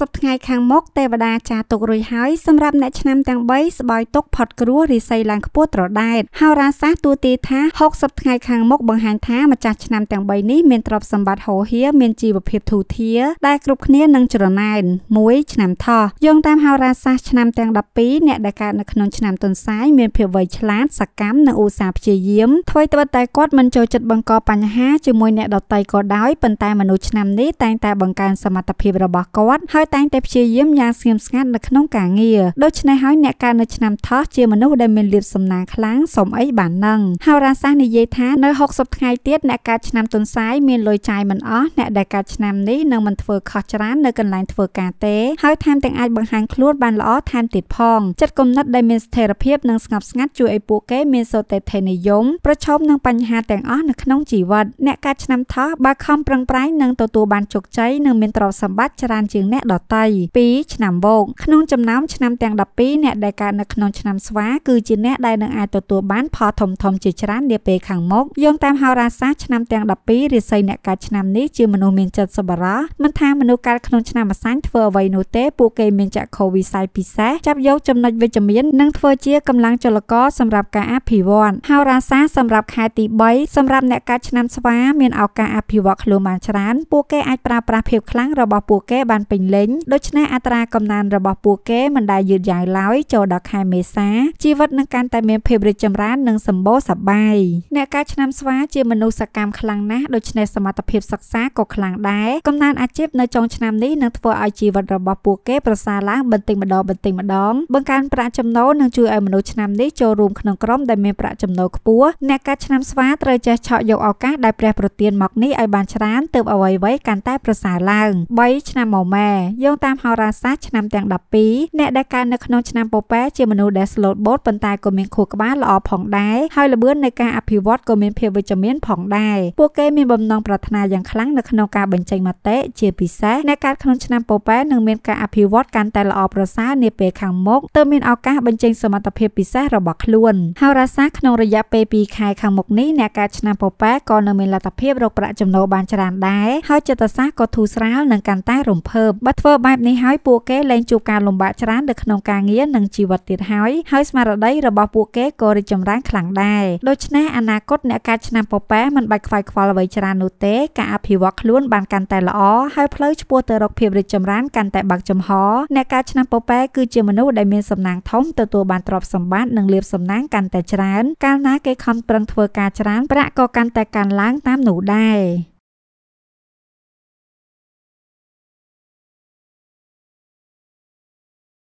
60ថ្ងៃខាងមុខទេវតាចាទុករួចហើយសម្រាប់អ្នកឆ្នាំទាំង3ស្បោយទុកផុតគ្រោះរិស័យឡើងខ្ពស់ត្រដែតហោរាសាស្ត្រទូទាយថា60ថ្ងៃខាងមុខបង្ហាញថាម្ចាស់ឆ្នាំទាំង3នេះមានទ្រព្យសម្បត្តិហូរហៀរមានជីវភាពធូរធារដែលគ្រប់គ្នានឹងច្រណែន1ឆ្នាំថោះយោងតាមហោរាសាស្ត្រឆ្នាំទាំង12អ្នកដែលកើតនៅក្នុងឆ្នាំទុនសាយមានភាពវៃឆ្លាតសកម្មនិងឧស្សាហ៍ព្យាយាមធ្វើត្បិតតែគាត់មិនចូលចិត្តបង្កបញ្ហាជាមួយអ្នក ដទៃក៏ដោយប៉ុន្តែមនុស្សឆ្នាំនេះតែងតែបង្កើនសមត្ថភាពរបស់គាត់ហើយតែងតែព្យាយាមយ៉ាងស្ងៀមស្ងាត់នៅក្នុងការងារដូច្នេះហើយអ្នកកើតនៅឆ្នាំថោះជាមនុស្សដែលមានលៀបសំណាងខ្លាំងសមអីបាននឹងហោរាសាស្ត្រនិយាយថានៅ60ថ្ងៃទៀតអ្នកកើតឆ្នាំទុនសាយមានលុយចាយមិនអស់អ្នកដែលកើតឆ្នាំនេះនឹងមិនធ្វើខុសច្រើននៅកន្លែងធ្វើការទេហើយថែមទាំងអាចបង្ហាញខ្លួនបានល្អថែមទៀតផងចិត្តគំនិតដែលមានស្ថិរភាពនិងស្ងប់ស្ងាត់ជួយឲ្យពួកគេមានសុតេធិនិយមប្រឈមនឹងបញ្ហាទាំងអស់នៅក្នុងជីវិតអ្នកកើតឆ្នាំថោះបើខំប្រឹងប្រែងនឹងទទួលបានជោគជ័យនិងមានទ្រព្យសម្បត្តិច្រើនជាងអ្នកអ្នកដតី2ឆ្នាំវោកក្នុងចំណោមឆ្នាំទាំង12អ្នកដែលកើតនៅក្នុងឆ្នាំស្វាគឺជាអ្នកដែលនឹងអាចទទួលបានផលធំធំជាច្រើន នាពេលខាងមុខយោងតាមហោរាសាស្ត្រឆ្នាំទាំង12រាសីអ្នកកើតឆ្នាំនេះជាមនុស្សមានចិត្តសប្បុរសមិនថាមនុស្សកើតក្នុងឆ្នាំអាសាញ់ធ្វើអ្វីនោះទេពួកគេមានចក្ខុវិស័យពិសេសចាប់យកចំណុចវិជ្ជមាននិងធ្វើជាកម្លាំងចលករសម្រាប់ការអភិវឌ្ឍហោរាសាស្ត្រសម្រាប់ខែទី3សម្រាប់អ្នកកើតឆ្នាំស្វា មានឱកាសអភិវឌ្ឍខ្លួនបានច្រើន ពួកគេអាចប្រើប្រាស់ភាពខ្លាំងរបស់ពួកគេបានពេញលេងដូច្នេះអត្រាកំណើនរបស់ពួកគេមិនដែលយឺតយ៉ាវឡើយចូលដល់ខែមេសាជីវិតនឹងកាន់តែមានភាពរីកចម្រើននិងសម្បូរសប្បាយអ្នកកែច្នៃស្វាជាមនុស្សសកម្មខ្លាំងណាស់ដូច្នេះសមត្ថភាពសិក្សាក៏ខ្លាំងដែរកំណើនអាជីពនៅចុងឆ្នាំនេះនឹងធ្វើឲ្យជីវិតរបស់ពួកគេប្រសើរឡើងបន្តិចម្ដងបន្តិចម្ដងបង្កើនប្រាក់ចំណូលនិងជួយឲ្យមនុស្សឆ្នាំនេះចូលរួមក្នុងក្រុមដែលមានប្រាក់ចំណូលខ្ពស់អ្នកកែច្នៃស្វាត្រូវចេះឆក់យកឱកាសដែលព្រះប្រទានមកនេះឲ្យបានច្រើនទើបអ្វីៗកាន់តែប្រសើរឡើង3ឆ្នាំមកម៉ែដែរយោងតាមហោរាសាស្ត្រឆ្នាំទាំង12អ្នកដែលកើតនៅក្នុងឆ្នាំពពែជាមនុស្សដែលស្លូតបូតប៉ុន្តែក៏មានខួរក្បាលល្អផងដែរហើយល្បឿននៃការអភិវឌ្ឍក៏មានភាពវិជ្ជមានផងដែរពួកគេមានបំណងប្រាថ្នាយ៉ាងខ្លាំងនៅក្នុងការបញ្ចេញមតិជាពិសេសអ្នកកើតក្នុងឆ្នាំពពែនឹងមានការអភិវឌ្ឍកាន់តែល្អប្រសើរនាពេលខាងមុខទើបមានឱកាសបញ្ចេញសមត្ថភាពពិសេសរបស់ខ្លួនហោរាសាស្ត្រក្នុងរយៈពេល2ខែខាងមុខនេះអ្នកកើតឆ្នាំពពែក៏នៅមានលទ្ធភាពរកប្រាក់ចំណូលបានច្រើនដែរហើយចិត្តសាស្ត្រក៏ធូរស្រាលនិងកាន់តែរំភើបបើធ្វើបែបនេះហើយពួកគេលែងជួបការលំបាកច្រើននៅក្នុងការងារនិងជីវិតទៀតហើយហើយស្មារតីរបស់ពួកគេក៏រីកចម្រើនខ្លាំងដែរដូច្នេះអនាគតអ្នកការឆ្នាំពប៉ែមិនបាច់ខ្វាយខ្វល់អ្វីច្រើននោះទេការអភិវឌ្ឍខ្លួនបានកាន់តែល្អហើយផ្លូវឆ្ពោះទៅរកភាពរីកចម្រើនកាន់តែបើកចំហអ្នកការឆ្នាំពប៉ែគឺជាមនុស្សដែលមានសំណាងធំទទួលបានទ្រព្យសម្បត្តិនិងលាភសំណាងកាន់តែច្រើនកាលណាគេខំប្រឹងធ្វើការច្រើនប្រាក់ក៏កាន់តែកើនឡើងតាមនោះដែរ